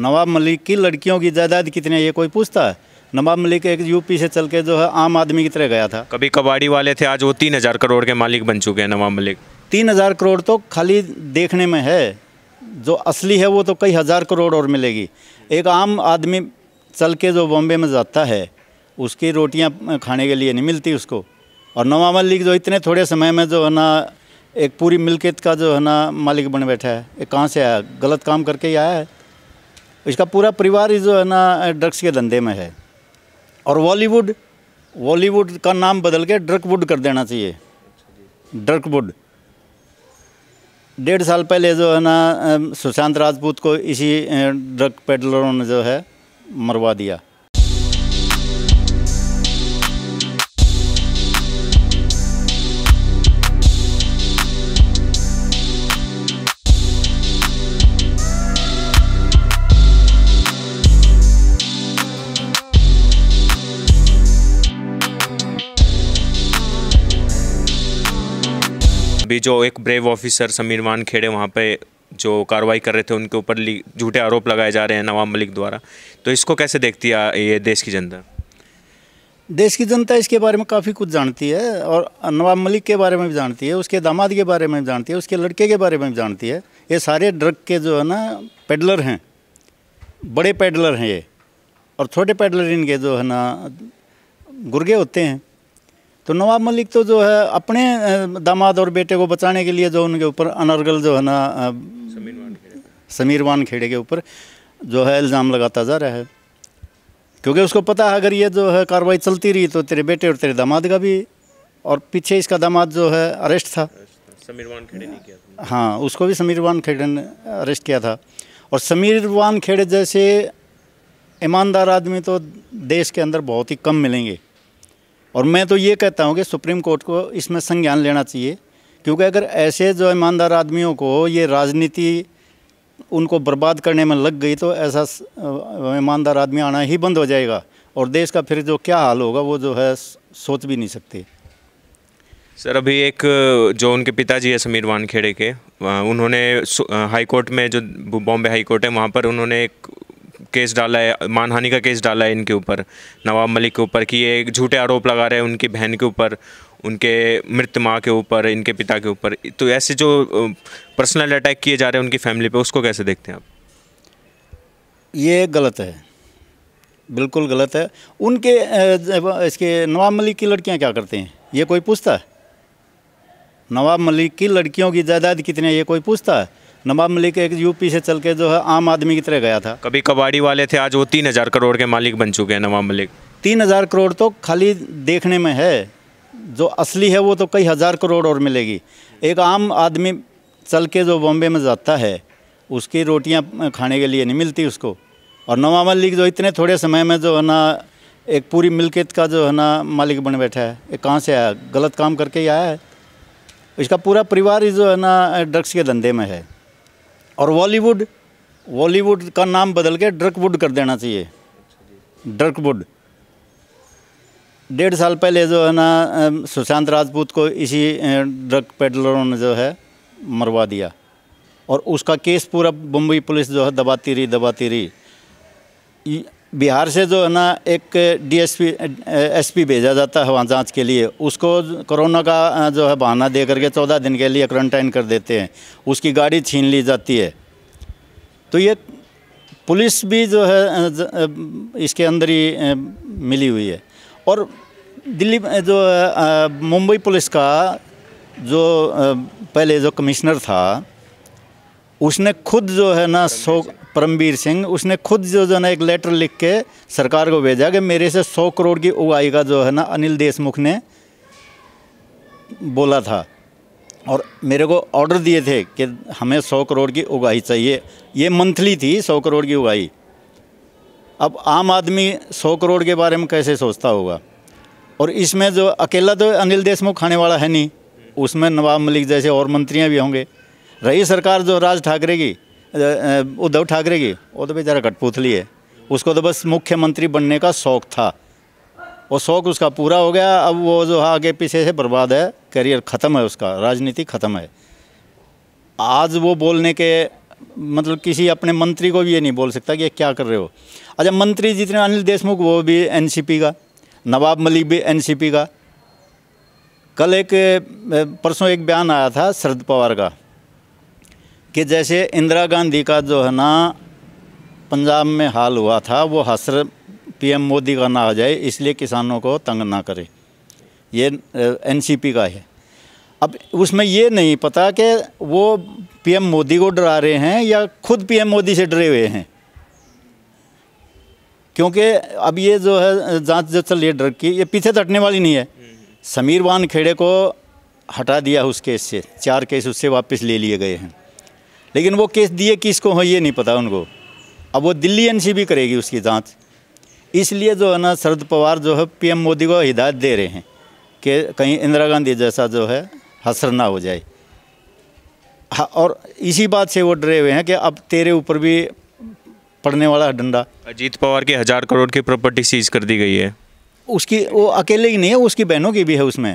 नवाब मलिक की लड़कियों की जायदाद कितनी है ये कोई पूछता है नवाब मलिक एक यूपी से चल के जो है आम आदमी की तरह गया था कभी कबाड़ी वाले थे आज वो तीन हज़ार करोड़ के मालिक बन चुके हैं नवाब मलिक तीन हज़ार करोड़ तो खाली देखने में है जो असली है वो तो कई हज़ार करोड़ और मिलेगी एक आम आदमी चल के जो बॉम्बे में जाता है उसकी रोटियाँ खाने के लिए नहीं मिलती उसको और नवाब मलिक जो इतने थोड़े समय में जो है ना एक पूरी मिल्कियत का जो है ना मालिक बन बैठा है ये कहाँ से आया गलत काम करके ही आया है इसका पूरा परिवार जो है ना ड्रग्स के धंधे में है और बॉलीवुड बॉलीवुड का नाम बदल के वुड कर देना चाहिए वुड डेढ़ साल पहले जो है ना सुशांत राजपूत को इसी ड्रग पेडलरों ने जो है मरवा दिया भी जो एक brave officer Sameer Wankhede वहाँ पे जो कार्रवाई कर रहे थे उनके ऊपर झूठे आरोप लगाए जा रहे हैं नवाब मलिक द्वारा तो इसको कैसे देखती है ये देश की जनता देश की जनता इसके बारे में काफ़ी कुछ जानती है और नवाब मलिक के बारे में भी जानती है उसके दामाद के बारे में भी जानती है उसके लड़के के बारे में भी जानती है ये सारे ड्रग के जो है ना पेडलर हैं बड़े पेडलर हैं ये और छोटे पेडलर इनके जो है ना गुर्गे होते हैं तो नवाब मलिक तो जो है अपने दामाद और बेटे को बचाने के लिए जो उनके ऊपर अनर्गल जो है ना समीर वान खेड़े के ऊपर जो है इल्ज़ाम लगाता जा रहा है क्योंकि उसको पता है अगर ये जो है कार्रवाई चलती रही तो तेरे बेटे और तेरे दामाद का भी और पीछे इसका दामाद जो है अरेस्ट था समीर वान खेड़े ने किया हाँ उसको भी समीर वान खेड़े ने अरेस्ट किया था और समीर वान खेड़े जैसे ईमानदार आदमी तो देश के अंदर बहुत ही कम मिलेंगे और मैं तो ये कहता हूँ कि सुप्रीम कोर्ट को इसमें संज्ञान लेना चाहिए क्योंकि अगर ऐसे जो ईमानदार आदमियों को ये राजनीति उनको बर्बाद करने में लग गई तो ऐसा ईमानदार आदमी आना ही बंद हो जाएगा और देश का फिर जो क्या हाल होगा वो जो है सोच भी नहीं सकते सर अभी एक जो उनके पिताजी है समीर वानखेड़े के उन्होंने हाई कोर्ट में जो बॉम्बे हाई कोर्ट है वहाँ पर उन्होंने एक केस डाला है मानहानि का केस डाला है इनके ऊपर नवाब मलिक के ऊपर कि ये झूठे आरोप लगा रहे हैं उनकी बहन के ऊपर उनके मृत माँ के ऊपर इनके पिता के ऊपर तो ऐसे जो पर्सनल अटैक किए जा रहे हैं उनकी फैमिली पे उसको कैसे देखते हैं आप ये गलत है बिल्कुल गलत है उनके इसके नवाब मलिक की लड़कियाँ क्या करते हैं ये कोई पूछता है नवाब मलिक की लड़कियों की जायदाद कितनी है ये कोई पूछता है नवाब मलिक एक यूपी से चल के जो है आम आदमी की तरह गया था कभी कबाड़ी वाले थे आज वो तीन हज़ार करोड़ के मालिक बन चुके हैं नवाब मलिक तीन हज़ार करोड़ तो खाली देखने में है जो असली है वो तो कई हज़ार करोड़ और मिलेगी एक आम आदमी चल के जो बॉम्बे में जाता है उसकी रोटियाँ खाने के लिए नहीं मिलती उसको और नवाब मलिक जो इतने थोड़े समय में जो है ना एक पूरी मिल्कियत का जो है ना मालिक बन बैठा है ये कहाँ से आया गलत काम करके ही आया है इसका पूरा परिवार ही जो है ना ड्रग्स के धंधे में है और बॉलीवुड बॉलीवुड का नाम बदल के ड्रकवुड कर देना चाहिए ड्रकवुड डेढ़ साल पहले जो है ना सुशांत राजपूत को इसी ड्रग पेडलरों ने जो है मरवा दिया और उसका केस पूरा बम्बई पुलिस जो है दबाती रही दबाती रही बिहार से जो है ना एक डीएसपी एसपी भेजा जाता है वहाँ जाँच के लिए उसको कोरोना का जो है बहाना दे करके चौदह दिन के लिए क्वारंटाइन कर देते हैं उसकी गाड़ी छीन ली जाती है तो ये पुलिस भी जो है इसके अंदर ही मिली हुई है और दिल्ली जो मुंबई पुलिस का जो पहले जो कमिश्नर था उसने खुद जो है ना सौ परमवीर सिंह उसने खुद जो जो ना एक लेटर लिख के सरकार को भेजा कि मेरे से सौ करोड़ की उगाई का जो है ना अनिल देशमुख ने बोला था और मेरे को ऑर्डर दिए थे कि हमें सौ करोड़ की उगाही चाहिए ये मंथली थी सौ करोड़ की उगाही अब आम आदमी सौ करोड़ के बारे में कैसे सोचता होगा और इसमें जो अकेला तो अनिल देशमुख खाने वाला है नहीं उसमें नवाब मलिक जैसे और मंत्रियाँ भी होंगे रही सरकार जो राज ठाकरे की उद्धव ठाकरे की वो तो बेचारा कठपुतली है उसको तो बस मुख्यमंत्री बनने का शौक़ था वो शौक़ उसका पूरा हो गया अब वो जो आगे पीछे से बर्बाद है करियर ख़त्म है उसका राजनीति ख़त्म है आज वो बोलने के मतलब किसी अपने मंत्री को भी ये नहीं बोल सकता कि क्या कर रहे हो अच्छा मंत्री जितने अनिल देशमुख वो भी एनसीपी का नवाब मलिक भी एनसीपी का कल एक परसों एक बयान आया था शरद पवार का कि जैसे इंदिरा गांधी का जो है ना पंजाब में हाल हुआ था वो हसर पीएम मोदी का ना आ जाए इसलिए किसानों को तंग ना करे ये एनसीपी का है अब उसमें ये नहीं पता कि वो पीएम मोदी को डरा रहे हैं या खुद पीएम मोदी से डरे हुए हैं क्योंकि अब ये जो है जांच जो चल रही है ड्रग की ये पीछे तटने वाली नहीं है समीर वान खेड़े को हटा दिया उस केस से चार केस उससे वापस ले लिए गए हैं लेकिन वो केस दिए किसको हो हाँ, ये नहीं पता उनको अब वो दिल्ली एनसीबी करेगी उसकी जांच इसलिए जो है ना शरद पवार जो है पीएम मोदी को हिदायत दे रहे हैं कि कहीं इंदिरा गांधी जैसा जो है हसर ना हो जाए हाँ, और इसी बात से वो डरे हुए हैं कि अब तेरे ऊपर भी पड़ने वाला डंडा अजीत पवार की हज़ार करोड़ की प्रॉपर्टी सीज कर दी गई है उसकी वो अकेले ही नहीं है उसकी बहनों की भी है उसमें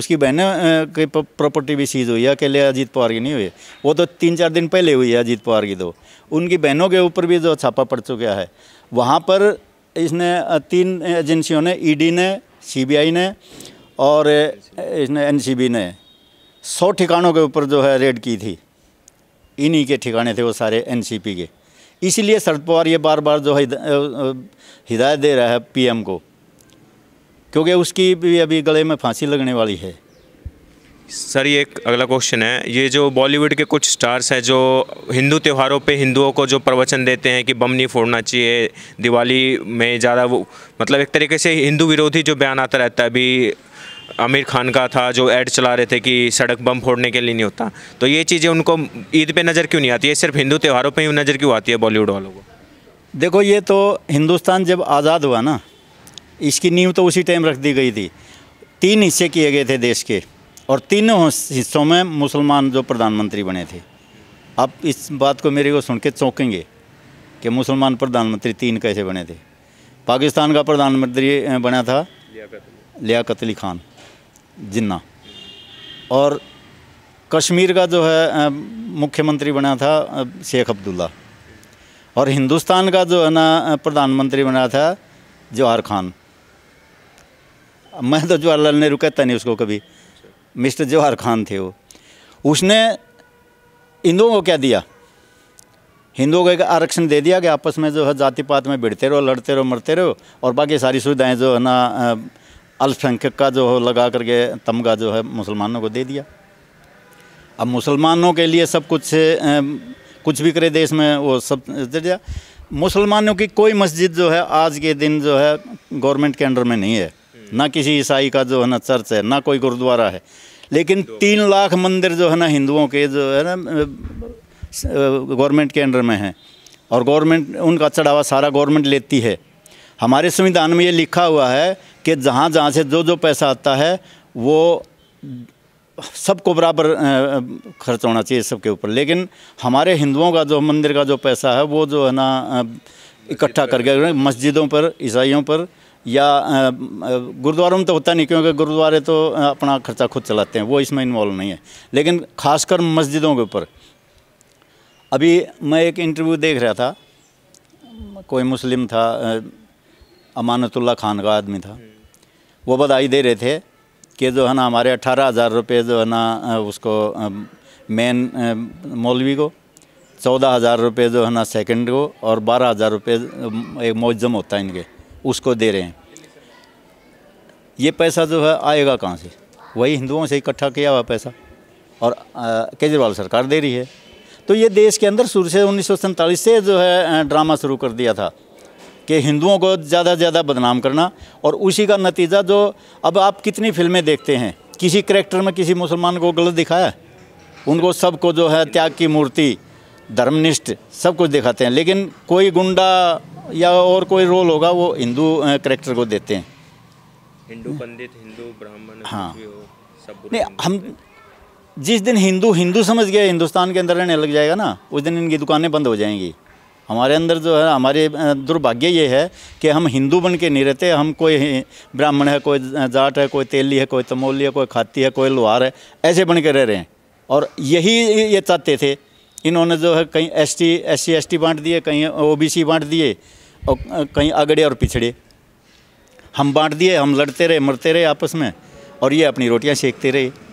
उसकी बहन की प्रॉपर्टी भी सीज हुई है अकेले अजीत पवार की नहीं हुई वो तो तीन चार दिन पहले हुई है अजीत पवार की तो उनकी बहनों के ऊपर भी जो छापा पड़ चुका है वहाँ पर इसने तीन एजेंसियों ने ईडी e ने सीबीआई ने और इसने एनसीबी ने सौ ठिकानों के ऊपर जो है रेड की थी इन्हीं के ठिकाने थे वो सारे एन के इसलिए शरद पवार ये बार बार जो है हिदायत दे रहा है पी को क्योंकि उसकी भी अभी गले में फांसी लगने वाली है सर ये एक अगला क्वेश्चन है ये जो बॉलीवुड के कुछ स्टार्स हैं जो हिंदू त्योहारों पे हिंदुओं को जो प्रवचन देते हैं कि बम नहीं फोड़ना चाहिए दिवाली में ज़्यादा वो मतलब एक तरीके से हिंदू विरोधी जो बयान आता रहता है अभी आमिर खान का था जो ऐड चला रहे थे कि सड़क बम फोड़ने के लिए नहीं होता तो ये चीज़ें उनको ईद पर नज़र क्यों नहीं आती है सिर्फ हिंदू त्यौहारों पर ही नज़र क्यों आती है बॉलीवुड वालों को देखो ये तो हिंदुस्तान जब आज़ाद हुआ ना इसकी नींव तो उसी टाइम रख दी गई थी तीन हिस्से किए गए थे देश के और तीनों हिस्सों में मुसलमान जो प्रधानमंत्री बने थे आप इस बात को मेरे को सुन के चौंकेंगे कि मुसलमान प्रधानमंत्री तीन कैसे बने थे पाकिस्तान का प्रधानमंत्री बना था लियाकत अली खान जिन्ना और कश्मीर का जो है मुख्यमंत्री बना था शेख अब्दुल्ला और हिंदुस्तान का जो है ना प्रधानमंत्री बना था जवाहर खान मैं तो जवाहरलाल नेहरू कहता नहीं उसको कभी मिस्टर जवाहर खान थे वो उसने हिंदुओं को क्या दिया हिंदुओं को एक आरक्षण दे दिया कि आपस में जो है जाति पात में भिड़ते रहो लड़ते रहो मरते रहो और बाकी सारी सुविधाएं जो है ना अल्पसंख्यक का जो हो लगा करके तमगा जो है मुसलमानों को दे दिया अब मुसलमानों के लिए सब कुछ कुछ भी करे देश में वो सब दे दिया मुसलमानों की कोई मस्जिद जो है आज के दिन जो है गवर्नमेंट के अंडर में नहीं है ना किसी ईसाई का जो है ना चर्च है ना कोई गुरुद्वारा है लेकिन तीन लाख मंदिर जो है ना हिंदुओं के जो है ना गवर्नमेंट के अंडर में हैं और गवर्नमेंट उनका चढ़ावा सारा गवर्नमेंट लेती है हमारे संविधान में ये लिखा हुआ है कि जहाँ जहाँ से जो जो पैसा आता है वो सबको बराबर खर्च होना चाहिए सबके ऊपर लेकिन हमारे हिंदुओं का जो मंदिर का जो पैसा है वो जो है ना इकट्ठा कर गया मस्जिदों पर ईसाइयों पर या गुरुद्वारों में तो होता नहीं क्योंकि गुरुद्वारे तो अपना खर्चा खुद चलाते हैं वो इसमें इन्वॉल्व नहीं है लेकिन खासकर मस्जिदों के ऊपर अभी मैं एक इंटरव्यू देख रहा था कोई मुस्लिम था अमानतुल्ला खान का आदमी था वो बधाई दे रहे थे कि जो है ना हमारे अट्ठारह हज़ार रुपये जो है ना उसको मेन मौलवी को चौदह हज़ार रुपये जो है ना सेकंड को और बारह हज़ार रुपये एक मौजम होता है इनके उसको दे रहे हैं ये पैसा जो है आएगा कहाँ से वही हिंदुओं से इकट्ठा किया हुआ पैसा और केजरीवाल सरकार दे रही है तो ये देश के अंदर शुरू से उन्नीस से जो है ड्रामा शुरू कर दिया था कि हिंदुओं को ज़्यादा से ज़्यादा बदनाम करना और उसी का नतीजा जो अब आप कितनी फिल्में देखते हैं किसी करेक्टर में किसी मुसलमान को गलत दिखाया उनको सबको जो है त्याग की मूर्ति धर्मनिष्ठ सब कुछ दिखाते हैं लेकिन कोई गुंडा या और कोई रोल होगा वो हिंदू करेक्टर को देते हैं हिंदू पंडित हिंदू ब्राह्मण हाँ सब नहीं हम जिस दिन हिंदू हिंदू समझ गया हिंदुस्तान के अंदर रहने लग जाएगा ना उस दिन इनकी दुकानें बंद हो जाएंगी हमारे अंदर जो है हमारे दुर्भाग्य ये है कि हम हिंदू बन के नहीं रहते हम कोई ब्राह्मण है कोई जाट है कोई तेली है कोई तमोली है कोई खाती है कोई लोहार है ऐसे बन के रह रहे हैं और यही ये चाहते थे इन्होंने जो है कहीं S T S C S T बाँट दिए कहीं ओ बी सी बाँट दिए और कहीं आगड़े और पिछड़े हम बाँट दिए हम लड़ते रहे मरते रहे आपस में और ये अपनी रोटियाँ सेकते रहे